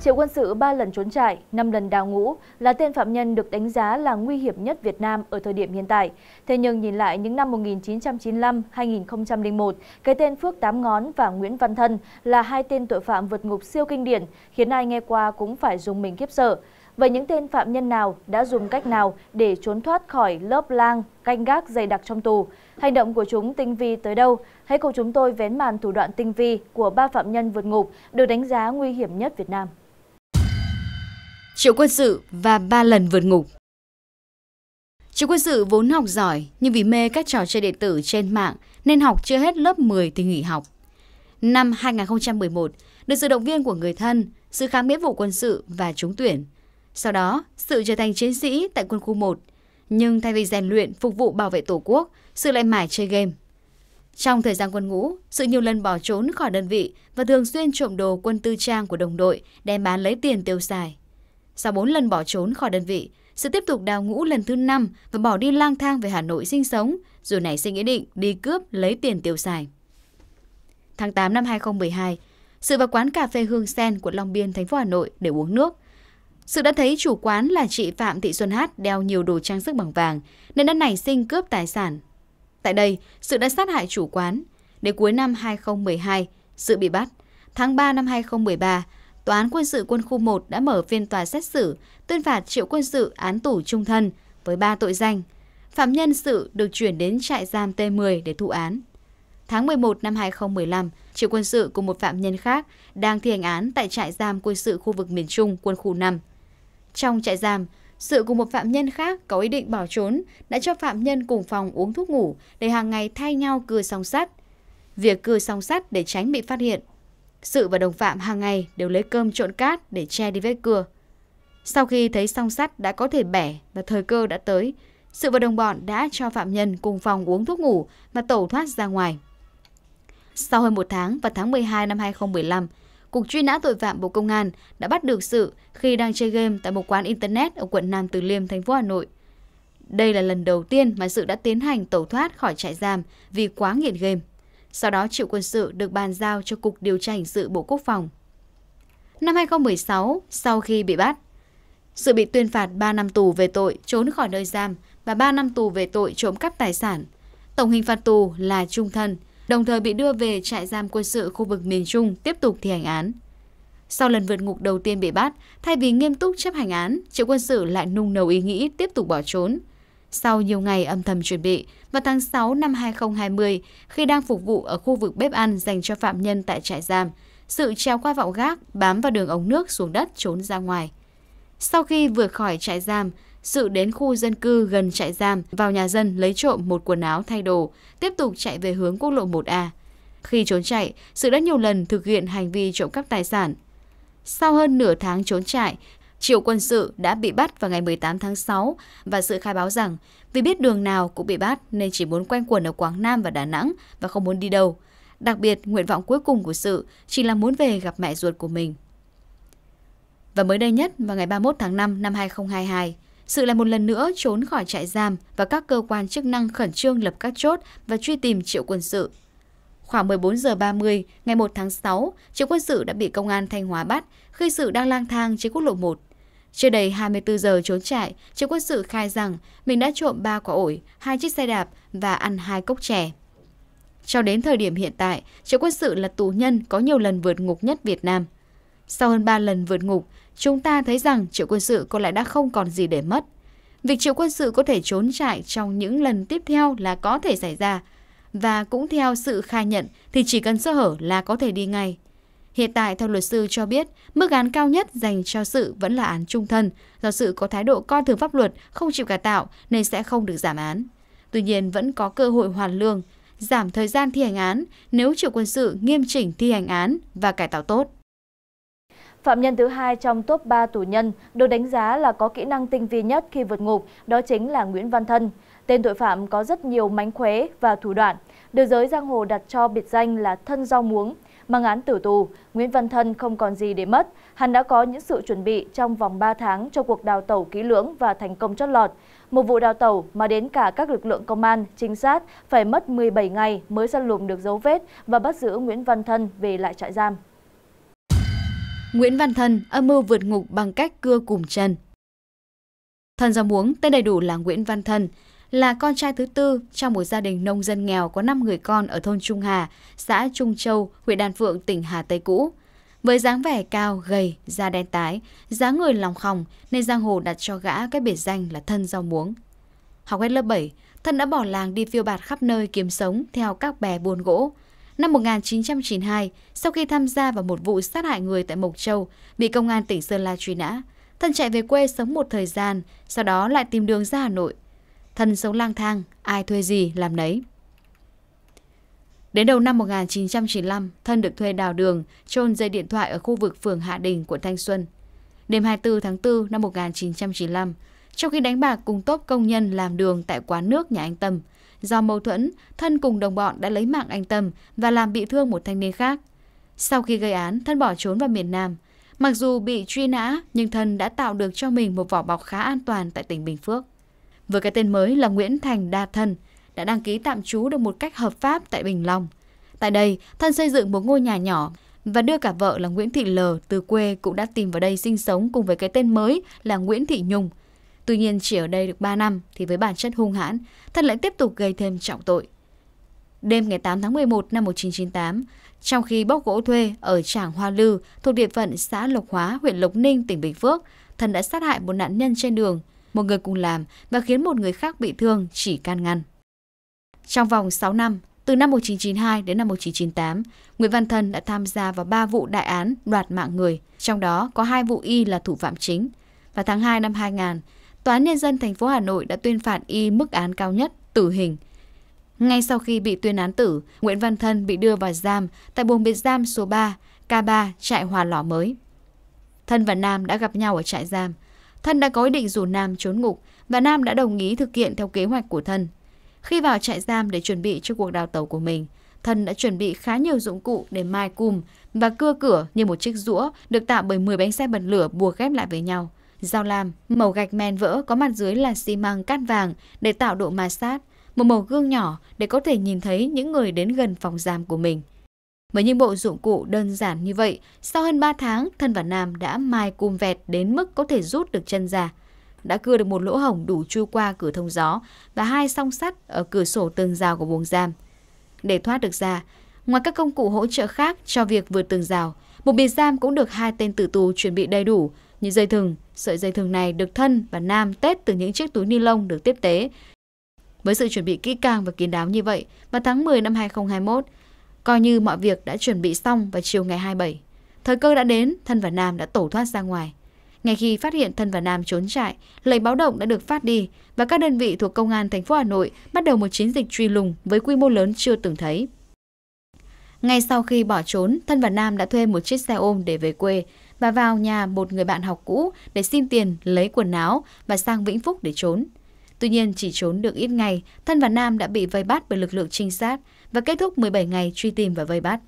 triệu quân sự ba lần trốn trại năm lần đào ngũ là tên phạm nhân được đánh giá là nguy hiểm nhất việt nam ở thời điểm hiện tại thế nhưng nhìn lại những năm 1995 2001 cái tên Phước Tám Ngón và Nguyễn Văn Thân là hai tên tội phạm vượt ngục siêu kinh điển khiến ai nghe qua cũng phải dùng mình khiếp sợ Vậy những tên phạm nhân nào đã dùng cách nào để trốn thoát khỏi lớp lang, canh gác dày đặc trong tù? Hành động của chúng tinh vi tới đâu? Hãy cùng chúng tôi vén màn thủ đoạn tinh vi của ba phạm nhân vượt ngục được đánh giá nguy hiểm nhất Việt Nam triệu quân sự và ba lần vượt ngục. Triệu quân sự vốn học giỏi nhưng vì mê các trò chơi điện tử trên mạng nên học chưa hết lớp 10 thì nghỉ học. Năm 2011, được sự động viên của người thân, sự khám nghĩa vụ quân sự và trúng tuyển. Sau đó, sự trở thành chiến sĩ tại quân khu 1. Nhưng thay vì rèn luyện phục vụ bảo vệ Tổ quốc, sự lại mải chơi game. Trong thời gian quân ngũ, sự nhiều lần bỏ trốn khỏi đơn vị và thường xuyên trộm đồ quân tư trang của đồng đội đem bán lấy tiền tiêu xài. Sau 4 lần bỏ trốn khỏi đơn vị, sự tiếp tục đào ngũ lần thứ 5 và bỏ đi lang thang về Hà Nội sinh sống, rồi nảy sinh ý định đi cướp lấy tiền tiêu xài. Tháng 8 năm 2012, sự vào quán cà phê Hương Sen của Long Biên, thành phố Hà Nội để uống nước. Sự đã thấy chủ quán là chị Phạm Thị Xuân Hát đeo nhiều đồ trang sức bằng vàng, nên đã nảy sinh cướp tài sản. Tại đây, sự đã sát hại chủ quán. Đến cuối năm 2012, sự bị bắt. Tháng 3 năm 2013, Tòa án quân sự quân khu 1 đã mở phiên tòa xét xử, tuyên phạt triệu quân sự án tù trung thân với 3 tội danh. Phạm nhân sự được chuyển đến trại giam T10 để thụ án. Tháng 11 năm 2015, triệu quân sự cùng một phạm nhân khác đang thi hành án tại trại giam quân sự khu vực miền Trung quân khu 5. Trong trại giam, sự cùng một phạm nhân khác có ý định bỏ trốn đã cho phạm nhân cùng phòng uống thuốc ngủ để hàng ngày thay nhau cưa song sắt. Việc cưa song sắt để tránh bị phát hiện sự và đồng phạm hàng ngày đều lấy cơm trộn cát để che đi vết cưa. Sau khi thấy song sắt đã có thể bẻ và thời cơ đã tới, sự và đồng bọn đã cho phạm nhân cùng phòng uống thuốc ngủ và tẩu thoát ra ngoài. Sau hơn một tháng vào tháng 12 năm 2015, Cục truy nã tội phạm Bộ Công an đã bắt được sự khi đang chơi game tại một quán Internet ở quận Nam Từ Liêm, thành phố Hà Nội. Đây là lần đầu tiên mà sự đã tiến hành tẩu thoát khỏi trại giam vì quá nghiện game sau đó triệu quân sự được bàn giao cho Cục Điều tra Hình sự Bộ Quốc phòng. Năm 2016, sau khi bị bắt, sự bị tuyên phạt 3 năm tù về tội trốn khỏi nơi giam và 3 năm tù về tội trộm cắp tài sản. Tổng hình phạt tù là trung thân, đồng thời bị đưa về trại giam quân sự khu vực miền Trung tiếp tục thi hành án. Sau lần vượt ngục đầu tiên bị bắt, thay vì nghiêm túc chấp hành án, triệu quân sự lại nung nấu ý nghĩ tiếp tục bỏ trốn – sau nhiều ngày âm thầm chuẩn bị, vào tháng 6 năm 2020, khi đang phục vụ ở khu vực bếp ăn dành cho phạm nhân tại trại giam, sự treo qua vọng gác bám vào đường ống nước xuống đất trốn ra ngoài. Sau khi vừa khỏi trại giam, sự đến khu dân cư gần trại giam vào nhà dân lấy trộm một quần áo thay đồ, tiếp tục chạy về hướng quốc lộ 1A. Khi trốn chạy, sự đã nhiều lần thực hiện hành vi trộm cắp tài sản. Sau hơn nửa tháng trốn chạy, Triệu quân sự đã bị bắt vào ngày 18 tháng 6 và sự khai báo rằng vì biết đường nào cũng bị bắt nên chỉ muốn quanh quẩn ở Quảng Nam và Đà Nẵng và không muốn đi đâu. Đặc biệt, nguyện vọng cuối cùng của sự chỉ là muốn về gặp mẹ ruột của mình. Và mới đây nhất, vào ngày 31 tháng 5 năm 2022, sự lại một lần nữa trốn khỏi trại giam và các cơ quan chức năng khẩn trương lập các chốt và truy tìm triệu quân sự. Khoảng 14 giờ 30 ngày 1 tháng 6, triệu quân sự đã bị công an Thanh Hóa bắt khi sự đang lang thang trên quốc lộ 1. Trước đây 24 giờ trốn trại, Triệu Quốc Sự khai rằng mình đã trộm 3 quả ổi, hai chiếc xe đạp và ăn hai cốc chè. Cho đến thời điểm hiện tại, Triệu Quốc Sự là tù nhân có nhiều lần vượt ngục nhất Việt Nam. Sau hơn 3 lần vượt ngục, chúng ta thấy rằng Triệu Quân Sự có lẽ đã không còn gì để mất. Việc Triệu Quân Sự có thể trốn trại trong những lần tiếp theo là có thể xảy ra. Và cũng theo sự khai nhận thì chỉ cần sơ hở là có thể đi ngay. Hiện tại, theo luật sư cho biết, mức án cao nhất dành cho sự vẫn là án trung thân, do sự có thái độ coi thường pháp luật, không chịu cải tạo nên sẽ không được giảm án. Tuy nhiên, vẫn có cơ hội hoàn lương, giảm thời gian thi hành án nếu triệu quân sự nghiêm chỉnh thi hành án và cải tạo tốt. Phạm nhân thứ hai trong top 3 tù nhân được đánh giá là có kỹ năng tinh vi nhất khi vượt ngục, đó chính là Nguyễn Văn Thân. Tên tội phạm có rất nhiều mánh khóe và thủ đoạn, được giới giang hồ đặt cho biệt danh là thân rau muống – mang án tử tù nguyễn văn thân không còn gì để mất hắn đã có những sự chuẩn bị trong vòng ba tháng cho cuộc đào tẩu kỹ lưỡng và thành công chót lọt một vụ đào tẩu mà đến cả các lực lượng công an trinh sát phải mất một bảy ngày mới săn lùng được dấu vết và bắt giữ nguyễn văn thân về lại trại giam Nguyễn Văn Thân âm mưu vượt ngục bằng cách cưa cùng chân. Thân Giao Muống, tên đầy đủ là Nguyễn Văn Thân, là con trai thứ tư trong một gia đình nông dân nghèo có 5 người con ở thôn Trung Hà, xã Trung Châu, huyện Đan Phượng, tỉnh Hà Tây cũ. Với dáng vẻ cao, gầy, da đen tái, dáng người lòng khòng nên Giang Hồ đặt cho gã cái biệt danh là thân rau muống. Học hết lớp 7, thân đã bỏ làng đi phiêu bạt khắp nơi kiếm sống theo các bè buôn gỗ. Năm 1992, sau khi tham gia vào một vụ sát hại người tại Mộc Châu, bị công an tỉnh Sơn La truy nã, thân chạy về quê sống một thời gian, sau đó lại tìm đường ra Hà Nội – thân sống lang thang, ai thuê gì làm nấy. Đến đầu năm 1995, Thân được thuê đào đường, trôn dây điện thoại ở khu vực phường Hạ Đình, quận Thanh Xuân. Đêm 24 tháng 4 năm 1995, trong khi đánh bạc cùng tốp công nhân làm đường tại quán nước nhà anh Tâm, do mâu thuẫn, Thân cùng đồng bọn đã lấy mạng anh Tâm và làm bị thương một thanh niên khác. Sau khi gây án, Thân bỏ trốn vào miền Nam. Mặc dù bị truy nã, nhưng Thân đã tạo được cho mình một vỏ bọc khá an toàn tại tỉnh Bình Phước. Với cái tên mới là Nguyễn Thành Đa Thân, đã đăng ký tạm trú được một cách hợp pháp tại Bình Long. Tại đây, Thân xây dựng một ngôi nhà nhỏ và đưa cả vợ là Nguyễn Thị L từ quê cũng đã tìm vào đây sinh sống cùng với cái tên mới là Nguyễn Thị Nhung. Tuy nhiên chỉ ở đây được 3 năm thì với bản chất hung hãn, Thân lại tiếp tục gây thêm trọng tội. Đêm ngày 8 tháng 11 năm 1998, trong khi bóc gỗ thuê ở trảng Hoa Lư thuộc địa phận xã Lộc Hóa, huyện Lộc Ninh, tỉnh Bình Phước, Thân đã sát hại một nạn nhân trên đường – một người cùng làm và khiến một người khác bị thương chỉ can ngăn. Trong vòng 6 năm, từ năm 1992 đến năm 1998, Nguyễn Văn Thân đã tham gia vào 3 vụ đại án đoạt mạng người, trong đó có hai vụ y là thủ phạm chính. Vào tháng 2 năm 2000, Tòa án Nhân dân thành phố Hà Nội đã tuyên phạt y mức án cao nhất, tử hình. Ngay sau khi bị tuyên án tử, Nguyễn Văn Thân bị đưa vào giam tại buồng biệt giam số 3, K3, trại Hòa Lỏ mới. Thân và Nam đã gặp nhau ở trại giam. Thân đã có ý định rủ Nam trốn ngục và Nam đã đồng ý thực hiện theo kế hoạch của Thân. Khi vào trại giam để chuẩn bị cho cuộc đào tẩu của mình, Thân đã chuẩn bị khá nhiều dụng cụ để mai cùm và cưa cửa như một chiếc rũa được tạo bởi 10 bánh xe bật lửa buộc ghép lại với nhau. Dao lam, màu gạch men vỡ có mặt dưới là xi măng cát vàng để tạo độ ma sát, một màu gương nhỏ để có thể nhìn thấy những người đến gần phòng giam của mình. Với những bộ dụng cụ đơn giản như vậy, sau hơn 3 tháng, thân và Nam đã mai cùng vẹt đến mức có thể rút được chân ra. Đã cưa được một lỗ hổng đủ chui qua cửa thông gió và hai song sắt ở cửa sổ tường rào của buồng giam. Để thoát được ra, ngoài các công cụ hỗ trợ khác cho việc vượt tường rào, một biệt giam cũng được hai tên tử tù chuẩn bị đầy đủ như dây thừng. Sợi dây thừng này được thân và Nam tết từ những chiếc túi ni lông được tiếp tế. Với sự chuẩn bị kỹ càng và kín đáo như vậy, vào tháng 10 năm 2021, Coi như mọi việc đã chuẩn bị xong vào chiều ngày 27. Thời cơ đã đến, Thân và Nam đã tẩu thoát ra ngoài. Ngay khi phát hiện Thân và Nam trốn chạy, lệnh báo động đã được phát đi và các đơn vị thuộc công an thành phố Hà Nội bắt đầu một chiến dịch truy lùng với quy mô lớn chưa từng thấy. Ngay sau khi bỏ trốn, Thân và Nam đã thuê một chiếc xe ôm để về quê và vào nhà một người bạn học cũ để xin tiền lấy quần áo và sang Vĩnh Phúc để trốn. Tuy nhiên chỉ trốn được ít ngày, Thân và Nam đã bị vây bắt bởi lực lượng trinh sát và kết thúc 17 ngày truy tìm và vây bắt.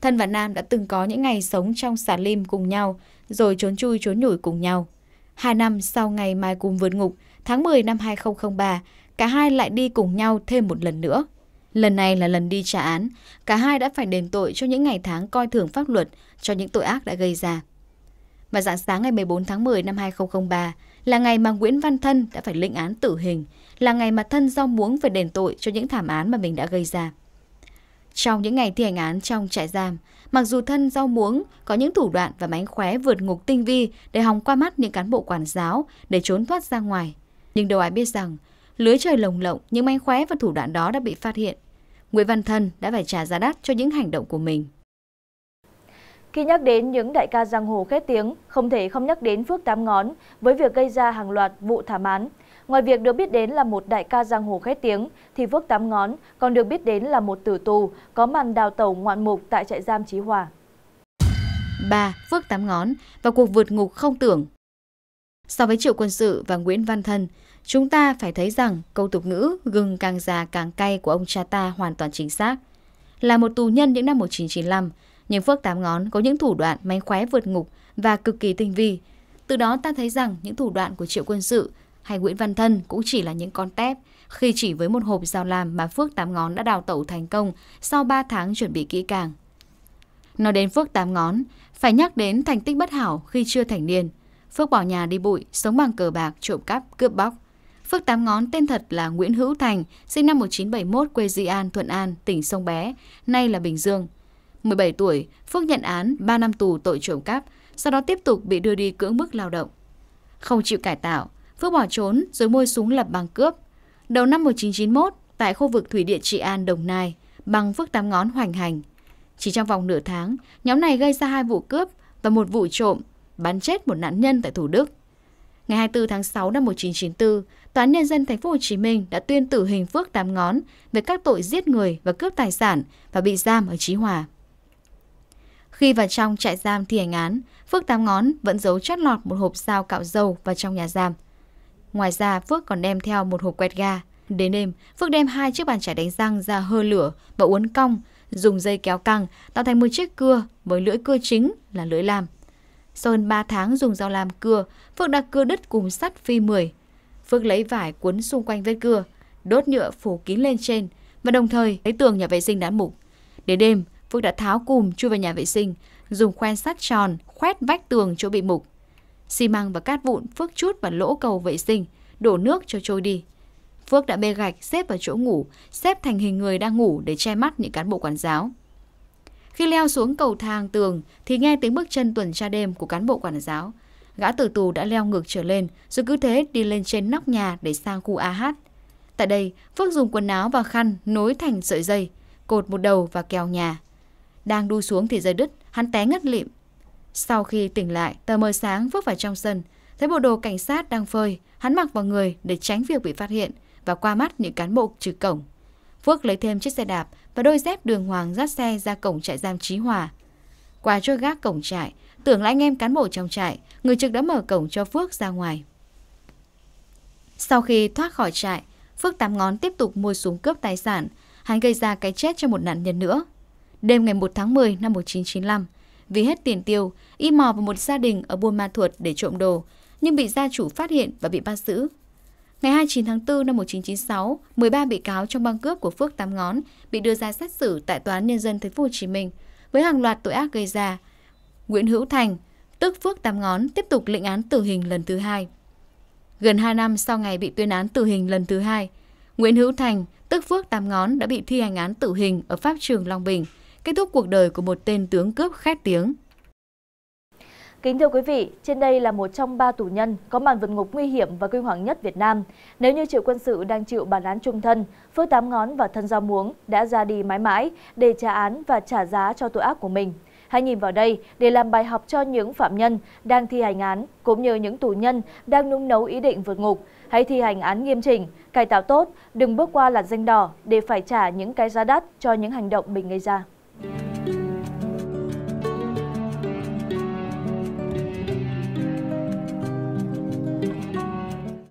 Thân và Nam đã từng có những ngày sống trong xà lim cùng nhau, rồi trốn chui trốn nhủi cùng nhau. Hai năm sau ngày Mai cùng vượt ngục, tháng 10 năm 2003, cả hai lại đi cùng nhau thêm một lần nữa. Lần này là lần đi trả án, cả hai đã phải đền tội cho những ngày tháng coi thường pháp luật, cho những tội ác đã gây ra. Và dạng sáng ngày 14 tháng 10 năm 2003 là ngày mà Nguyễn Văn Thân đã phải lĩnh án tử hình là ngày mà thân rau muống phải đền tội cho những thảm án mà mình đã gây ra. Trong những ngày thi hành án trong trại giam, mặc dù thân rau muống có những thủ đoạn và mánh khóe vượt ngục tinh vi để hòng qua mắt những cán bộ quản giáo để trốn thoát ra ngoài. Nhưng đâu ai biết rằng, lưới trời lồng lộng, những mánh khóe và thủ đoạn đó đã bị phát hiện. Nguyễn Văn Thân đã phải trả giá đắt cho những hành động của mình. Khi nhắc đến những đại ca giang hồ khét tiếng, không thể không nhắc đến Phước Tám Ngón với việc gây ra hàng loạt vụ thảm án, ngoài việc được biết đến là một đại ca giang hồ khét tiếng thì phước tám ngón còn được biết đến là một tử tù có màn đào tẩu ngoạn mục tại trại giam trí hòa 3. Phước Tám Ngón và cuộc vượt ngục không tưởng So với Triệu Quân Sự và Nguyễn Văn Thân, chúng ta phải thấy rằng câu tục ngữ gừng càng già càng cay của ông cha ta hoàn toàn chính xác. Là một tù nhân những năm 1995, nhưng Phước Tám Ngón có những thủ đoạn mánh khóe vượt ngục và cực kỳ tinh vi. Từ đó ta thấy rằng những thủ đoạn của Triệu Quân Sự hay Nguyễn Văn Thân cũng chỉ là những con tép khi chỉ với một hộp dao làm mà Phước Tám Ngón đã đào tẩu thành công sau 3 tháng chuẩn bị kỹ càng. Nói đến Phước Tám Ngón, phải nhắc đến thành tích bất hảo khi chưa thành niên. Phước bỏ nhà đi bụi, sống bằng cờ bạc, trộm cắp, cướp bóc. Phước Tám Ngón tên thật là Nguyễn Hữu Thành, sinh năm 1971 quê Di An, Thuận An, tỉnh Sông Bé, nay là Bình Dương. 17 tuổi, Phước nhận án 3 năm tù tội trộm cắp, sau đó tiếp tục bị đưa đi cưỡng bức lao động. Không chịu cải tạo, Phước bỏ trốn rồi mua súng lập bằng cướp. Đầu năm 1991, tại khu vực thủy điện Trị An, Đồng Nai, bằng Phước tám ngón hoành hành. Chỉ trong vòng nửa tháng, nhóm này gây ra hai vụ cướp và một vụ trộm, bắn chết một nạn nhân tại Thủ Đức. Ngày 24 tháng 6 năm 1994, Tòa án Nhân dân Thành phố Hồ Chí Minh đã tuyên tử hình Phước Tám Ngón về các tội giết người và cướp tài sản và bị giam ở Chí Hòa. Khi vào trong trại giam thi hành án, Phước Tám Ngón vẫn giấu chót lọt một hộp dao cạo dầu vào trong nhà giam. Ngoài ra, Phước còn đem theo một hộp quẹt ga. Đến đêm, Phước đem hai chiếc bàn chải đánh răng ra hơ lửa và uốn cong, dùng dây kéo căng, tạo thành một chiếc cưa với lưỡi cưa chính là lưỡi lam. Sau hơn 3 tháng dùng dao làm cưa, Phước đã cưa đứt cùng sắt phi 10. Phước lấy vải cuốn xung quanh vết cưa, đốt nhựa phủ kín lên trên và đồng thời lấy tường nhà vệ sinh đã mục. Đến đêm, Phước đã tháo cùm chui vào nhà vệ sinh, dùng khoen sắt tròn khoét vách tường chỗ bị mục xi măng và cát vụn Phước chút vào lỗ cầu vệ sinh, đổ nước cho trôi đi. Phước đã bê gạch xếp vào chỗ ngủ, xếp thành hình người đang ngủ để che mắt những cán bộ quản giáo. Khi leo xuống cầu thang tường thì nghe tiếng bước chân tuần tra đêm của cán bộ quản giáo. Gã tử tù đã leo ngược trở lên rồi cứ thế đi lên trên nóc nhà để sang khu AH. Tại đây, Phước dùng quần áo và khăn nối thành sợi dây, cột một đầu và kèo nhà. Đang đu xuống thì dây đứt, hắn té ngất lịm, sau khi tỉnh lại, tờ mờ sáng bước vào trong sân, thấy bộ đồ cảnh sát đang phơi, hắn mặc vào người để tránh việc bị phát hiện và qua mắt những cán bộ trực cổng. Phước lấy thêm chiếc xe đạp và đôi dép đường hoàng dắt xe ra cổng trại giam Chí Hòa. Qua chốt gác cổng trại, tưởng là anh em cán bộ trong trại, người trực đã mở cổng cho Phước ra ngoài. Sau khi thoát khỏi trại, Phước tám ngón tiếp tục mua súng cướp tài sản, hắn gây ra cái chết cho một nạn nhân nữa. Đêm ngày 1 tháng 10 năm 1995, vì hết tiền tiêu, y mò vào một gia đình ở Buôn Ma Thuột để trộm đồ, nhưng bị gia chủ phát hiện và bị bắt giữ. Ngày 29 tháng 4 năm 1996, 13 bị cáo trong băng cướp của Phước Tám Ngón bị đưa ra xét xử tại Tòa án Nhân dân Thành phố Hồ Chí Minh với hàng loạt tội ác gây ra. Nguyễn Hữu Thành, tức Phước Tám Ngón, tiếp tục lệnh án tử hình lần thứ hai. Gần 2 năm sau ngày bị tuyên án tử hình lần thứ hai, Nguyễn Hữu Thành, tức Phước Tám Ngón đã bị thi hành án tử hình ở Pháp trường Long Bình – kết thúc cuộc đời của một tên tướng cướp khét tiếng. Kính thưa quý vị, trên đây là một trong ba tù nhân có màn vượt ngục nguy hiểm và kinh hoàng nhất Việt Nam. Nếu như triệu quân sự đang chịu bản án trung thân, Phước Tám Ngón và Thân Giao Muống đã ra đi mãi mãi để trả án và trả giá cho tội ác của mình. Hãy nhìn vào đây để làm bài học cho những phạm nhân đang thi hành án, cũng như những tù nhân đang nung nấu ý định vượt ngục. Hãy thi hành án nghiêm chỉnh, cải tạo tốt, đừng bước qua làn danh đỏ để phải trả những cái giá đắt cho những hành động mình gây ra.